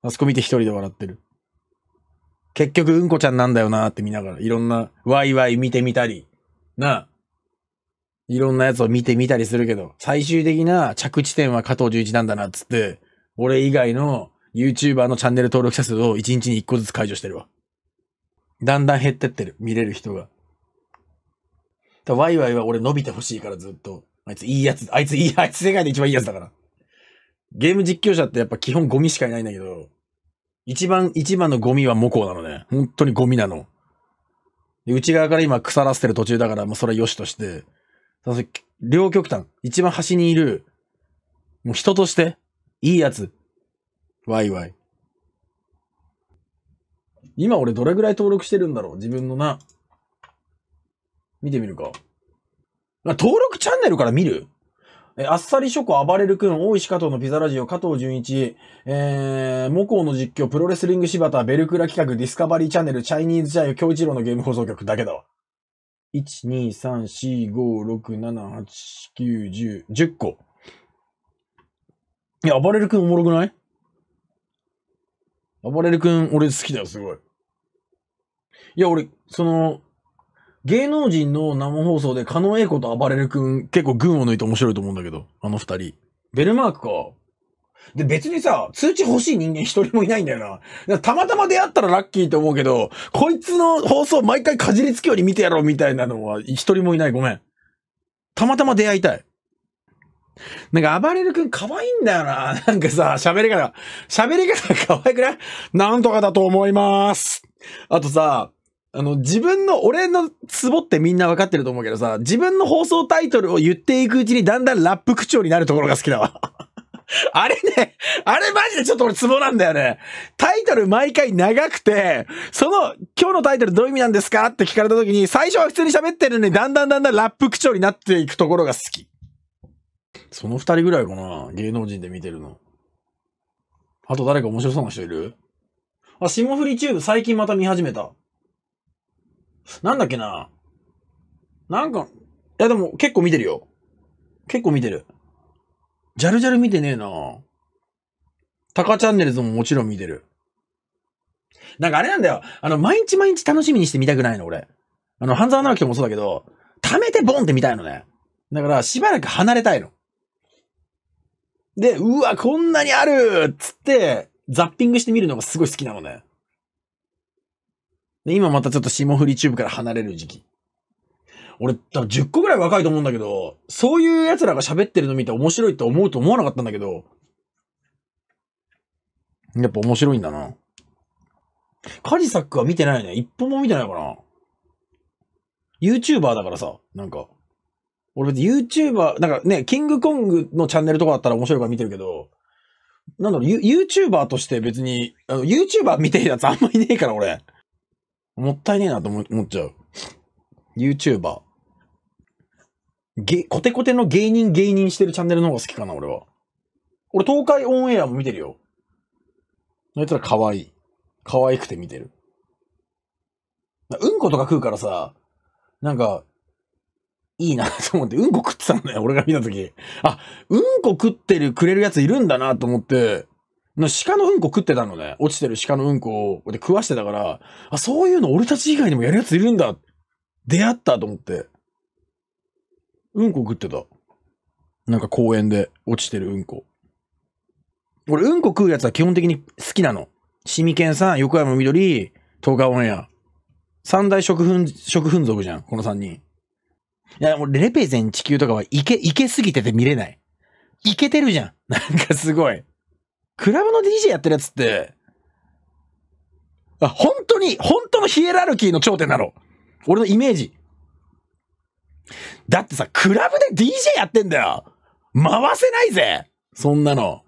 あそこ見て一人で笑ってる。結局、うんこちゃんなんだよなって見ながら、いろんな、ワイワイ見てみたり、ないろんなやつを見てみたりするけど、最終的な着地点は加藤十一なんだなっつって、俺以外の YouTuber のチャンネル登録者数を1日に1個ずつ解除してるわ。だんだん減ってってる、見れる人が。ワイワイは俺伸びてほしいからずっと。あいついいやつ、あいついい、あいつ世界で一番いいやつだから。ゲーム実況者ってやっぱ基本ゴミしかいないんだけど、一番、一番のゴミはモコなのね。本当にゴミなの。内側から今腐らせてる途中だから、もうそれは良しとして、両極端、一番端にいる、もう人として、いいやつ。ワイワイ。今俺どれぐらい登録してるんだろう自分のな。見てみるか。登録チャンネルから見るえあっさり諸子暴れる君、大石加藤のピザラジオ、加藤純一、えー、モコの実況、プロレスリング柴田、ベルクラ企画、ディスカバリーチャンネル、チャイニーズジャイオ、京一郎のゲーム放送局だけだわ。1、2、3、4、5、6、7、8、9、10、10個。いや、暴れる君おもろくない暴れる君、俺好きだよ、すごい。いや、俺、その、芸能人の生放送で、狩野英孝と暴れる君、結構群を抜いて面白いと思うんだけど、あの二人。ベルマークか。で、別にさ、通知欲しい人間一人もいないんだよな。たまたま出会ったらラッキーって思うけど、こいつの放送毎回かじりつくように見てやろうみたいなのは一人もいない。ごめん。たまたま出会いたい。なんか、暴れる君可愛いんだよな。なんかさ、喋り方、喋り方可愛くないなんとかだと思います。あとさ、あの、自分の、俺のツボってみんなわかってると思うけどさ、自分の放送タイトルを言っていくうちにだんだんラップ口調になるところが好きだわ。あれね、あれマジでちょっと俺ツボなんだよね。タイトル毎回長くて、その、今日のタイトルどういう意味なんですかって聞かれた時に、最初は普通に喋ってるのに、だんだんだんだんラップ口調になっていくところが好き。その二人ぐらいかな芸能人で見てるの。あと誰か面白そうな人いるあ、霜降りチューブ最近また見始めた。なんだっけな。なんか、いやでも結構見てるよ。結構見てる。ジャルジャル見てねえな。タカチャンネルズももちろん見てる。なんかあれなんだよ。あの、毎日毎日楽しみにして見たくないの、俺。あの、半沢直樹もそうだけど、貯めてボンって見たいのね。だから、しばらく離れたいの。で、うわ、こんなにあるっつって、ザッピングしてみるのがすごい好きなのね。で、今またちょっと霜降りチューブから離れる時期。俺、多分10個ぐらい若いと思うんだけど、そういう奴らが喋ってるの見て面白いって思うと思わなかったんだけど、やっぱ面白いんだな。カジサックは見てないね。一本も見てないかな。YouTuber だからさ、なんか。俺別に YouTuber、なんかね、キングコングのチャンネルとかだったら面白いから見てるけど、なんだろう、YouTuber として別に、YouTuber 見てるやつあんまいねえから俺。もったいねえなと思っちゃう。YouTuber。ゲ、コテコテの芸人芸人してるチャンネルの方が好きかな、俺は。俺、東海オンエアも見てるよ。そいつら可愛い。可愛くて見てる。うんことか食うからさ、なんか、いいなと思って、うんこ食ってたんだよ、俺が見た時。あ、うんこ食ってる、くれるやついるんだなと思って、鹿のうんこ食ってたのね。落ちてる鹿のうんこをで食わしてたから、あ、そういうの俺たち以外にもやるやついるんだ。出会ったと思って。うんこ食ってた。なんか公園で落ちてるうんこ。俺、うんこ食うやつは基本的に好きなの。シミケンさん、横山みどり、東川オンエア。三大食粉、食粉族じゃん、この三人。いや、俺、レペゼン地球とかは、いけ、いけすぎてて見れない。いけてるじゃん。なんかすごい。クラブの DJ やってるやつって、あ、本当に、本当のヒエラルキーの頂点だろ。俺のイメージ。だってさ、クラブで DJ やってんだよ。回せないぜ。そんなの。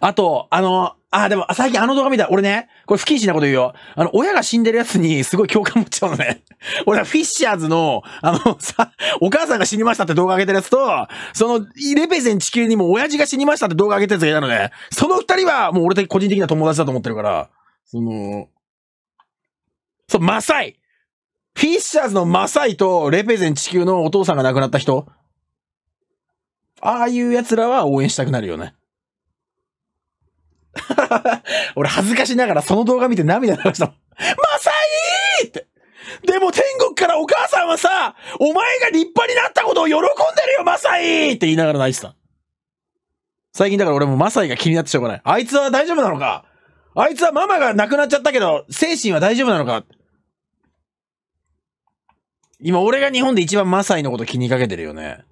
あと、あの、あ、でも、最近あの動画見た。俺ね、これ不謹慎なこと言うよ。あの、親が死んでるやつにすごい共感持っちゃうのね。俺はフィッシャーズの、あの、さ、お母さんが死にましたって動画上げてるやつと、その、レペゼン地球にも親父が死にましたって動画上げてるやつがいたのね。その二人は、もう俺的個人的な友達だと思ってるから、その、そう、マサイフィッシャーズのマサイと、レペゼン地球のお父さんが亡くなった人ああいう奴らは応援したくなるよね。俺恥ずかしながらその動画見て涙流したの。マサイーって。でも天国からお母さんはさ、お前が立派になったことを喜んでるよ、マサイって言いながら泣いてた。最近だから俺もマサイが気になってしょうがない。あいつは大丈夫なのかあいつはママが亡くなっちゃったけど、精神は大丈夫なのか今俺が日本で一番マサイのこと気にかけてるよね。